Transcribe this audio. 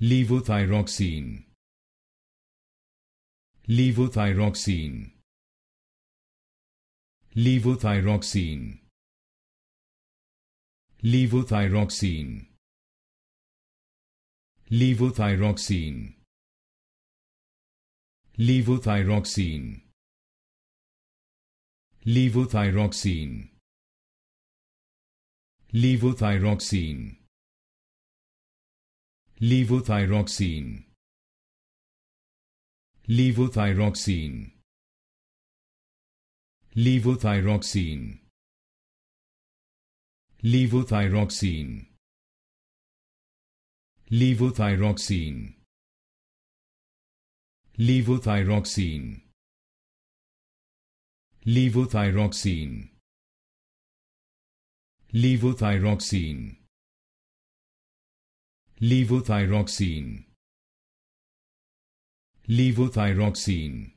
levothyroxine levothyroxine levothyroxine levothyroxine levothyroxine levothyroxine levothyroxine levothyroxine levothyroxine levothyroxine levothyroxine levothyroxine levothyroxine levothyroxine levothyroxine levothyroxine levothyroxine levothyroxine